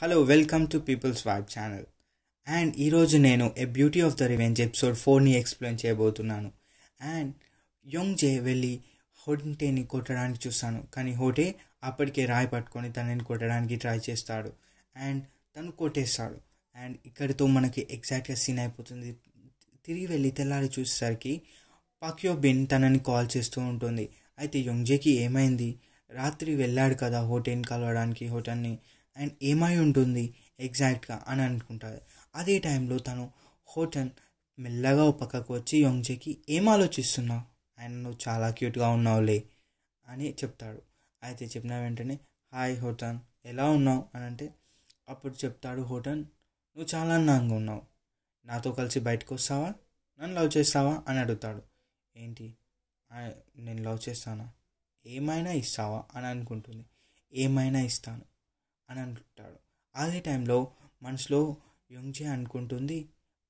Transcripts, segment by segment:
hello welcome to people's vibe channel and ఈరోజు నేను a beauty of the revenge episode ఫోర్ని explain చేయబోతున్నాను and Yong Jae వెళ్ళి హోటేని కొట్టడానికి చూస్తాను కానీ హోటే అప్పటికే రాయి పట్టుకొని తనని కొట్టడానికి ట్రై చేస్తాడు అండ్ తను కొట్టేస్తాడు అండ్ ఇక్కడితో మనకి ఎగ్జాక్ట్గా సీన్ అయిపోతుంది తిరిగి వెళ్ళి తెల్లారి చూసేసరికి పాక్యో బిన్ తనని కాల్ చేస్తూ ఉంటుంది అయితే యోంగ్జేకి ఏమైంది రాత్రి వెళ్ళాడు కదా హోటేని కలవడానికి హోటల్ని అండ్ ఏమై ఉంటుంది ఎగ్జాక్ట్గా అని అనుకుంటాడు అదే టైంలో తను హోటన్ మెల్లగా పక్కకు వచ్చి యోంగ్జేకి ఏం ఆలోచిస్తున్నా ఆయన నువ్వు చాలా క్యూట్గా ఉన్నావులే అని చెప్తాడు అయితే చెప్పిన వెంటనే హాయ్ హోటన్ ఎలా ఉన్నావు అని అంటే అప్పుడు చెప్తాడు హోటన్ నువ్వు చాలా అందంగా ఉన్నావు నాతో కలిసి బయటకు వస్తావా నన్ను లవ్ చేస్తావా అని అడుగుతాడు ఏంటి నేను లవ్ చేస్తానా ఏమైనా ఇస్తావా అని అనుకుంటుంది ఏమైనా ఇస్తాను అని అంటాడు అదే టైంలో మనసులో యుంగ్జే అనుకుంటుంది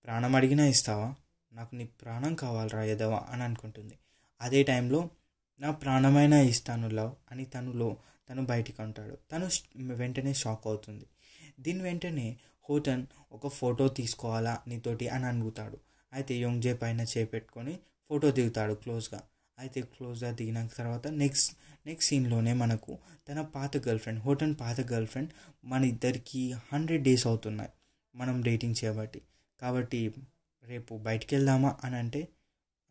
ప్రాణం అడిగినా ఇస్తావా నాకు నీ ప్రాణం కావాలరా ఎదవా అని అనుకుంటుంది అదే టైంలో నా ప్రాణమైనా ఇస్తాను లవ్ అని తనులో తను బయటికి అంటాడు తను వెంటనే షాక్ అవుతుంది దీని వెంటనే హోటన్ ఒక ఫోటో తీసుకోవాలా నీతోటి అని అడుగుతాడు అయితే యోంగ్జే పైన చేపెట్టుకొని ఫోటో దిగుతాడు క్లోజ్గా అయితే క్లోజ్గా దిగిన తర్వాత నెక్స్ట్ నెక్స్ట్ సీన్లోనే మనకు తన పాత గర్ల్ ఫ్రెండ్ హోటల్ పాత గర్ల్ ఫ్రెండ్ మన ఇద్దరికి హండ్రెడ్ డేస్ అవుతున్నాయి మనం డేటింగ్ చేయబట్టి కాబట్టి రేపు బయటికి వెళ్దామా అని అంటే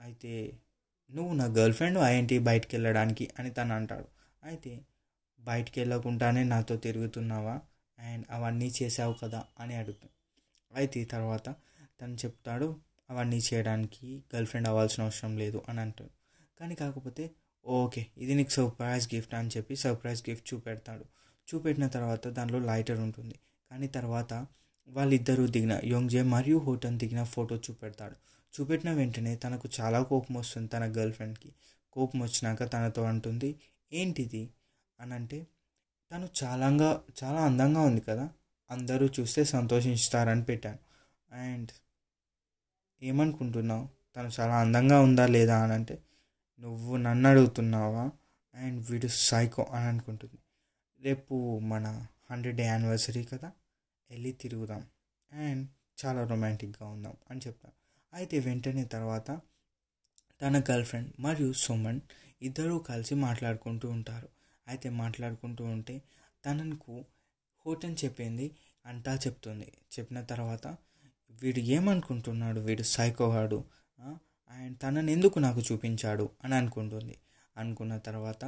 అయితే నువ్వు నా గర్ల్ ఫ్రెండ్ ఏంటి బయటికి వెళ్ళడానికి అని తను అంటాడు అయితే బయటికి వెళ్ళకుండానే నాతో తిరుగుతున్నావా అండ్ అవన్నీ చేసావు కదా అని అడుగుతాను అయితే తర్వాత తను చెప్తాడు అవన్నీ చేయడానికి గర్ల్ ఫ్రెండ్ అవ్వాల్సిన అవసరం లేదు అని అంటాడు కానీ కాకపోతే ఓకే ఇది నీకు సర్ప్రైజ్ గిఫ్ట్ అని చెప్పి సర్ప్రైజ్ గిఫ్ట్ చూపెడతాడు చూపెట్టిన తర్వాత దానిలో లైటర్ ఉంటుంది కానీ తర్వాత వాళ్ళిద్దరూ దిగిన యోంగ్జే మరియు హోటన్ దిగిన ఫోటో చూపెడతాడు చూపెట్టిన వెంటనే తనకు చాలా కోపం వస్తుంది తన గర్ల్ ఫ్రెండ్కి కోపం వచ్చినాక తనతో అంటుంది ఏంటిది అని అంటే తను చాలాగా చాలా అందంగా ఉంది కదా అందరూ చూస్తే సంతోషిస్తారని పెట్టాను అండ్ ఏమనుకుంటున్నావు తను చాలా అందంగా ఉందా లేదా అని అంటే నువ్వు నన్ను అడుగుతున్నావా అండ్ వీడు సైకో అని అనుకుంటుంది రేపు మన హండ్రెడ్ డే యానివర్సరీ కదా వెళ్ళి తిరుగుదాం అండ్ చాలా రొమాంటిక్గా ఉందాం అని చెప్తాను అయితే వెంటనే తర్వాత తన గర్ల్ ఫ్రెండ్ మరియు సుమన్ ఇద్దరూ కలిసి మాట్లాడుకుంటూ ఉంటారు అయితే మాట్లాడుకుంటూ ఉంటే తనకు హోటల్ చెప్పింది అంతా చెప్తుంది చెప్పిన తర్వాత వీడు ఏమనుకుంటున్నాడు వీడు సైకోవాడు అండ్ ఎందుకు నాకు చూపించాడు అని అనుకుంటుంది అనుకున్న తర్వాత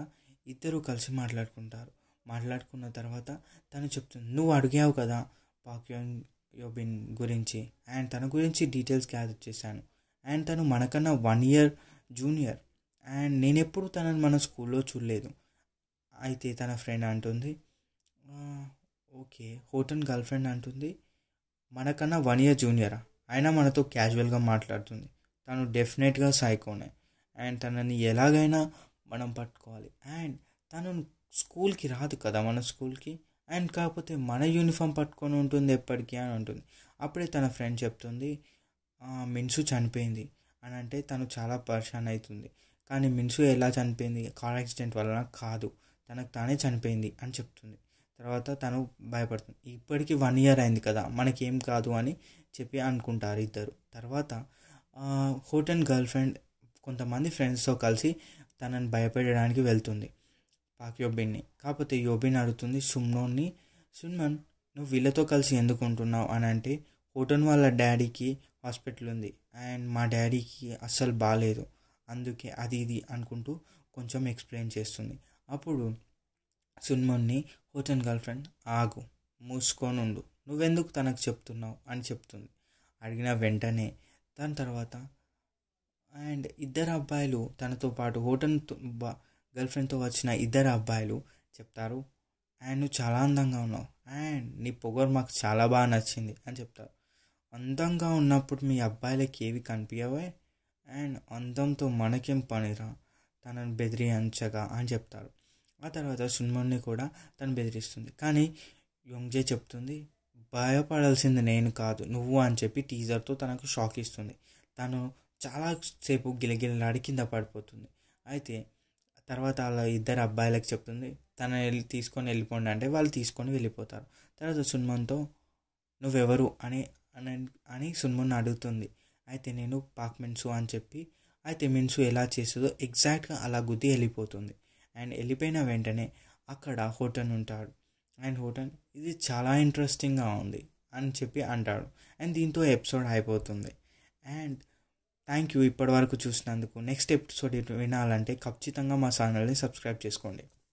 ఇద్దరు కలిసి మాట్లాడుకుంటారు మాట్లాడుకున్న తర్వాత తను చెప్తుంది నువ్వు అడిగావు కదా పాక్యోన్ యోబిన్ గురించి అండ్ తన గురించి డీటెయిల్స్ గ్యాదర్ చేశాను అండ్ తను మనకన్నా వన్ ఇయర్ జూనియర్ అండ్ నేను ఎప్పుడు తనని మన స్కూల్లో చూడలేదు అయితే తన ఫ్రెండ్ అంటుంది ఓకే హోటల్ గర్ల్ ఫ్రెండ్ అంటుంది మనకన్నా వన్ ఇయర్ జూనియరా అయినా మనతో క్యాజువల్గా మాట్లాడుతుంది తను డెఫినెట్గా సైకోనే అండ్ తనని ఎలాగైనా మనం పట్టుకోవాలి అండ్ తను స్కూల్కి రాదు కదా మన స్కూల్కి అండ్ కాకపోతే మన యూనిఫామ్ పట్టుకొని ఉంటుంది ఎప్పటికీ అని ఉంటుంది అప్పుడే తన ఫ్రెండ్ చెప్తుంది మిన్సు చనిపోయింది అని అంటే తను చాలా పర్షాన్ అవుతుంది కానీ మిన్సు ఎలా చనిపోయింది కార్ యాక్సిడెంట్ వలన కాదు తనకు తానే చనిపోయింది అని చెప్తుంది తర్వాత తను భయపడుతుంది ఇప్పటికీ వన్ ఇయర్ అయింది కదా మనకేం కాదు అని చెప్పి అనుకుంటారు ఇద్దరు తర్వాత హూటన్ గర్ల్ ఫ్రెండ్ కొంతమంది ఫ్రెండ్స్తో కలిసి తనని భయపెట్టడానికి వెళ్తుంది పాక్ యోబిన్ని కాకపోతే యోబిన్ అడుగుతుంది సుమ్నోన్ని సున్మన్ నువ్వు వీళ్ళతో కలిసి ఎందుకు ఉంటున్నావు అని అంటే హోటన్ వాళ్ళ డాడీకి హాస్పిటల్ ఉంది అండ్ మా డాడీకి అస్సలు బాగాలేదు అందుకే అది ఇది అనుకుంటూ కొంచెం ఎక్స్ప్లెయిన్ చేస్తుంది అప్పుడు సున్మన్ని హోటన్ గర్ల్ ఫ్రెండ్ ఆగు మూసుకొని ఉండు నువ్వెందుకు తనకు చెప్తున్నావు అని చెప్తుంది అడిగిన వెంటనే దాని తర్వాత అండ్ ఇద్దరు అబ్బాయిలు తనతో పాటు హోటల్తో గర్ల్ ఫ్రెండ్తో వచ్చిన ఇద్దరు అబ్బాయిలు చెప్తారు అండ్ నువ్వు చాలా అందంగా ఉన్నావు అండ్ నీ పొగరు మాకు చాలా బాగా నచ్చింది అని చెప్తారు అందంగా ఉన్నప్పుడు మీ అబ్బాయిలకి ఏవి కనిపించవే అండ్ అందంతో మనకేం పనిరా తనను బెదిరించగా అని చెప్తారు ఆ తర్వాత సున్మణ్ణి కూడా తను బెదిరిస్తుంది కానీ యోంగ్జే చెప్తుంది భయపడాల్సింది నేను కాదు నువ్వు అని చెప్పి టీజర్తో తనకు షాక్ ఇస్తుంది తను చాలా సేపు గిలగిలలాడి కింద పడిపోతుంది అయితే తర్వాత వాళ్ళ ఇద్దరు అబ్బాయిలకు చెప్తుంది తన వెళ్ళి తీసుకొని వెళ్ళిపోండి అంటే వాళ్ళు తీసుకొని వెళ్ళిపోతారు తర్వాత సున్మన్తో నువ్వెవరు అని అని సున్మన్ అడుగుతుంది అయితే నేను పాక్ మిన్సు అని చెప్పి అయితే మిన్సు ఎలా చేస్తుందో ఎగ్జాక్ట్గా అలా గుద్ది వెళ్ళిపోతుంది అండ్ వెళ్ళిపోయిన వెంటనే అక్కడ హోటల్ ఉంటాడు అండ్ హోటల్ ఇది చాలా ఇంట్రెస్టింగ్గా ఉంది అని చెప్పి అంటాడు అండ్ దీంతో ఎపిసోడ్ అయిపోతుంది అండ్ థ్యాంక్ యూ ఇప్పటివరకు చూసినందుకు నెక్స్ట్ ఎపిసోడ్ వినాలంటే ఖచ్చితంగా మా ఛానల్ని సబ్స్క్రైబ్ చేసుకోండి